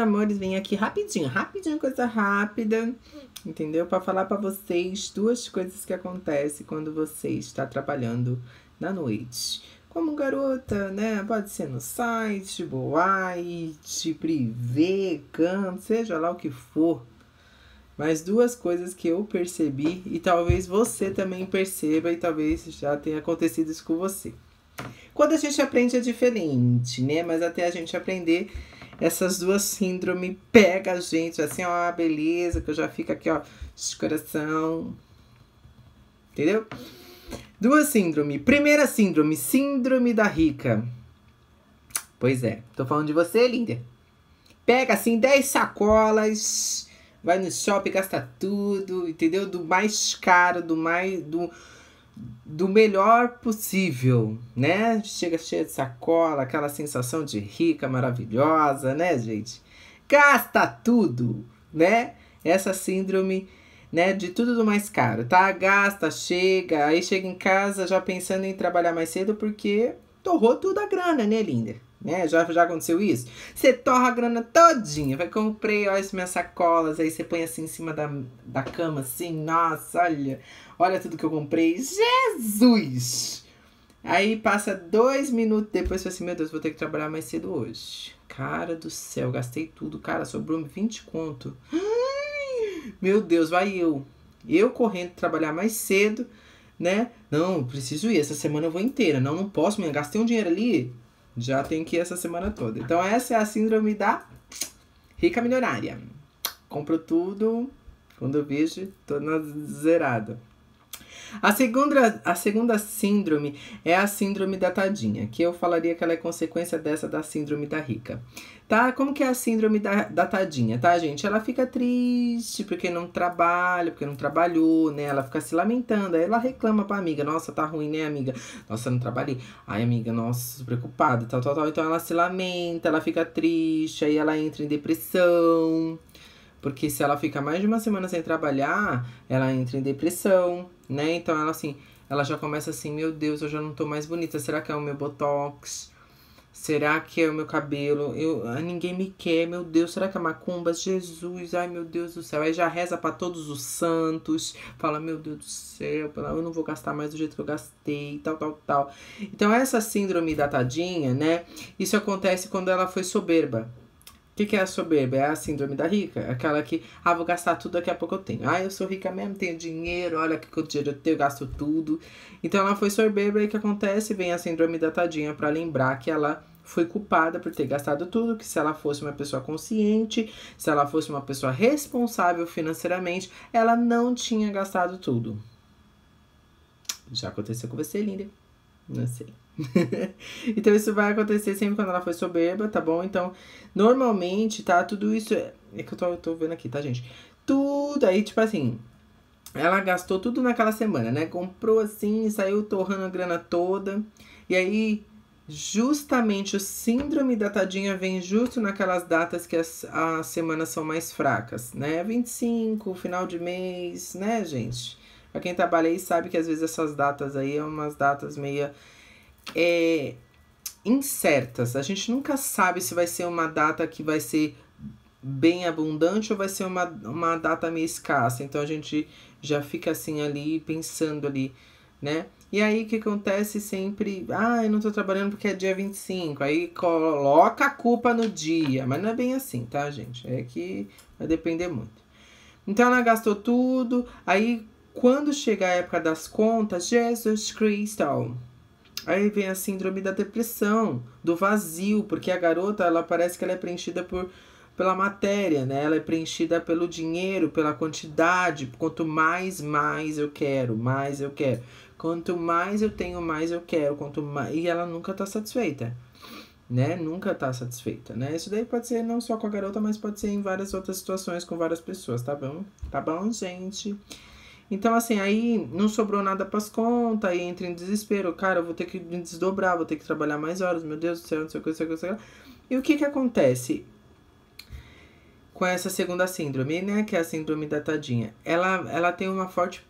amores, vim aqui rapidinho, rapidinho, coisa rápida, entendeu? Para falar para vocês duas coisas que acontecem quando você está trabalhando na noite. Como garota, né? Pode ser no site, boate, privê, canto, seja lá o que for. Mas duas coisas que eu percebi e talvez você também perceba e talvez já tenha acontecido isso com você. Quando a gente aprende é diferente, né? Mas até a gente aprender, essas duas síndromes pega a gente, assim, ó, beleza, que eu já fico aqui, ó, de coração. Entendeu? Duas síndromes. Primeira síndrome, síndrome da rica. Pois é, tô falando de você, linda. Pega assim 10 sacolas, vai no shopping, gasta tudo, entendeu? Do mais caro, do mais do do melhor possível, né? Chega cheia de sacola, aquela sensação de rica, maravilhosa, né, gente? Gasta tudo, né? Essa síndrome, né, de tudo do mais caro, tá? Gasta, chega, aí chega em casa já pensando em trabalhar mais cedo porque torrou tudo a grana, né, linda? né? Já, já aconteceu isso? Você torra a grana todinha, vai comprei, olha as minhas sacolas, aí você põe assim em cima da, da cama, assim, nossa, olha, olha tudo que eu comprei, Jesus! Aí passa dois minutos depois, você assim, meu Deus, vou ter que trabalhar mais cedo hoje. Cara do céu, gastei tudo, cara, sobrou 20 conto. Meu Deus, vai eu. Eu correndo trabalhar mais cedo, né? Não, preciso ir, essa semana eu vou inteira. Não, não posso, minha, gastei um dinheiro ali, já tem que ir essa semana toda. Então essa é a síndrome da rica milionária. Compro tudo, quando eu vejo, tô na zerada. A segunda, a segunda síndrome é a síndrome da tadinha, que eu falaria que ela é consequência dessa da síndrome da rica. Tá? Como que é a síndrome da, da tadinha, tá, gente? Ela fica triste porque não trabalha, porque não trabalhou, né? Ela fica se lamentando, aí ela reclama pra amiga, nossa, tá ruim, né, amiga? Nossa, não trabalhei. Ai, amiga, nossa, preocupada, tal, tal, tal. Então ela se lamenta, ela fica triste, aí ela entra em depressão. Porque se ela fica mais de uma semana sem trabalhar, ela entra em depressão, né? Então ela assim, ela já começa assim, meu Deus, eu já não tô mais bonita. Será que é o meu botox? Será que é o meu cabelo? Eu, ah, ninguém me quer, meu Deus, será que é macumba? Jesus, ai meu Deus do céu. Aí já reza para todos os santos, fala, meu Deus do céu, eu não vou gastar mais do jeito que eu gastei, tal, tal, tal. Então, essa síndrome da tadinha, né? Isso acontece quando ela foi soberba, o que, que é a soberba? É a síndrome da rica. Aquela que, ah, vou gastar tudo, daqui a pouco eu tenho. Ah, eu sou rica mesmo, tenho dinheiro, olha que dinheiro eu tenho, eu gasto tudo. Então ela foi soberba e o que acontece? Vem a síndrome da tadinha para lembrar que ela foi culpada por ter gastado tudo, que se ela fosse uma pessoa consciente, se ela fosse uma pessoa responsável financeiramente, ela não tinha gastado tudo. Já aconteceu com você, linda? Não sei. então isso vai acontecer sempre quando ela for soberba, tá bom? Então, normalmente, tá? Tudo isso. É, é, que eu tô, eu tô vendo aqui, tá, gente? Tudo aí, tipo assim, ela gastou tudo naquela semana, né? Comprou assim, saiu torrando a grana toda. E aí, justamente o síndrome da tadinha vem justo naquelas datas que as, as semanas são mais fracas, né? 25, final de mês, né, gente? Pra quem trabalha aí sabe que às vezes essas datas aí é umas datas meia é, incertas. A gente nunca sabe se vai ser uma data que vai ser bem abundante ou vai ser uma, uma data meio escassa. Então a gente já fica assim ali pensando ali, né? E aí o que acontece sempre? Ah, eu não tô trabalhando porque é dia 25. Aí coloca a culpa no dia. Mas não é bem assim, tá, gente? É que vai depender muito. Então ela gastou tudo. Aí quando chega a época das contas, Jesus Cristo Aí vem a síndrome da depressão, do vazio, porque a garota, ela parece que ela é preenchida por pela matéria, né? Ela é preenchida pelo dinheiro, pela quantidade. Quanto mais, mais eu quero, mais eu quero. Quanto mais eu tenho, mais eu quero. Quanto mais... E ela nunca tá satisfeita, né? Nunca tá satisfeita, né? Isso daí pode ser não só com a garota, mas pode ser em várias outras situações com várias pessoas, tá bom? Tá bom, gente? Então, assim, aí não sobrou nada pras contas, aí entra em desespero. Cara, eu vou ter que me desdobrar, vou ter que trabalhar mais horas, meu Deus do céu, não sei o que, não sei o que, não sei o que. E o que que acontece? Com essa segunda síndrome, né, que é a síndrome da tadinha. Ela, ela tem uma forte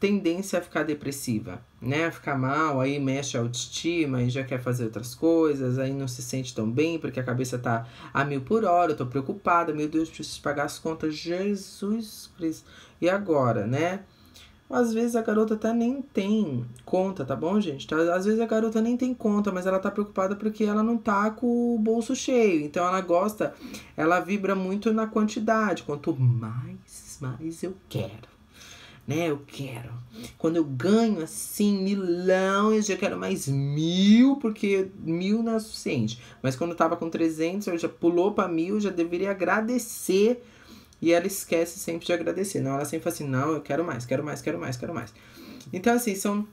tendência a ficar depressiva, né? A ficar mal, aí mexe a autoestima, aí já quer fazer outras coisas, aí não se sente tão bem, porque a cabeça tá a mil por hora, eu tô preocupada, meu Deus, preciso pagar as contas, Jesus Cristo. E agora, né? Às vezes a garota até nem tem conta, tá bom, gente? Então, às vezes a garota nem tem conta, mas ela tá preocupada porque ela não tá com o bolso cheio. Então ela gosta, ela vibra muito na quantidade. Quanto mais, mais eu quero né? Eu quero. Quando eu ganho assim milão, eu já quero mais mil, porque mil não é suficiente. Mas quando eu tava com 300, eu já pulou para mil, já deveria agradecer e ela esquece sempre de agradecer. Não, ela sempre fala assim: não, eu quero mais, quero mais, quero mais, quero mais. Então, assim, são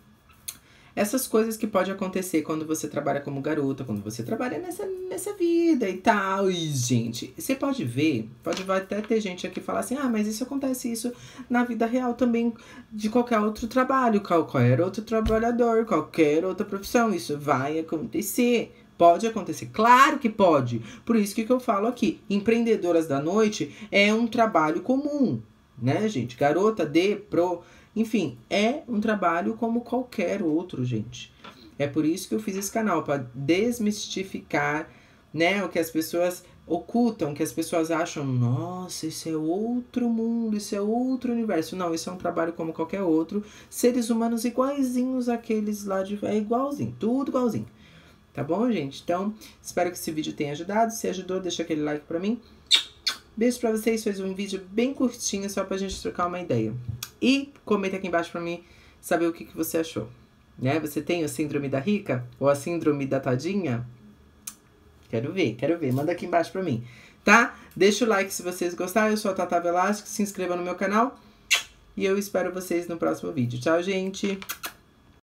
essas coisas que pode acontecer quando você trabalha como garota, quando você trabalha nessa, nessa vida e tal. E, gente, você pode ver, pode até ter gente aqui falar assim: ah, mas isso acontece isso na vida real também, de qualquer outro trabalho, qualquer outro trabalhador, qualquer outra profissão. Isso vai acontecer. Pode acontecer, claro que pode. Por isso que eu falo aqui, empreendedoras da noite é um trabalho comum, né, gente? Garota de pro, enfim, é um trabalho como qualquer outro, gente. É por isso que eu fiz esse canal para desmistificar, né, o que as pessoas ocultam, que as pessoas acham, nossa, isso é outro mundo, isso é outro universo. Não, isso é um trabalho como qualquer outro. Seres humanos iguaizinhos àqueles lá de. É igualzinho, tudo igualzinho. Tá bom, gente? Então, espero que esse vídeo tenha ajudado. Se ajudou, deixa aquele like pra mim. Beijo pra vocês. Fez um vídeo bem curtinho, só pra gente trocar uma ideia. E comenta aqui embaixo pra mim saber o que, que você achou. Né? Você tem a síndrome da rica? Ou a síndrome da tadinha? Quero ver, quero ver. Manda aqui embaixo pra mim, tá? Deixa o like se vocês gostaram. Eu sou a Tata Velasco. Se inscreva no meu canal. E eu espero vocês no próximo vídeo. Tchau, gente!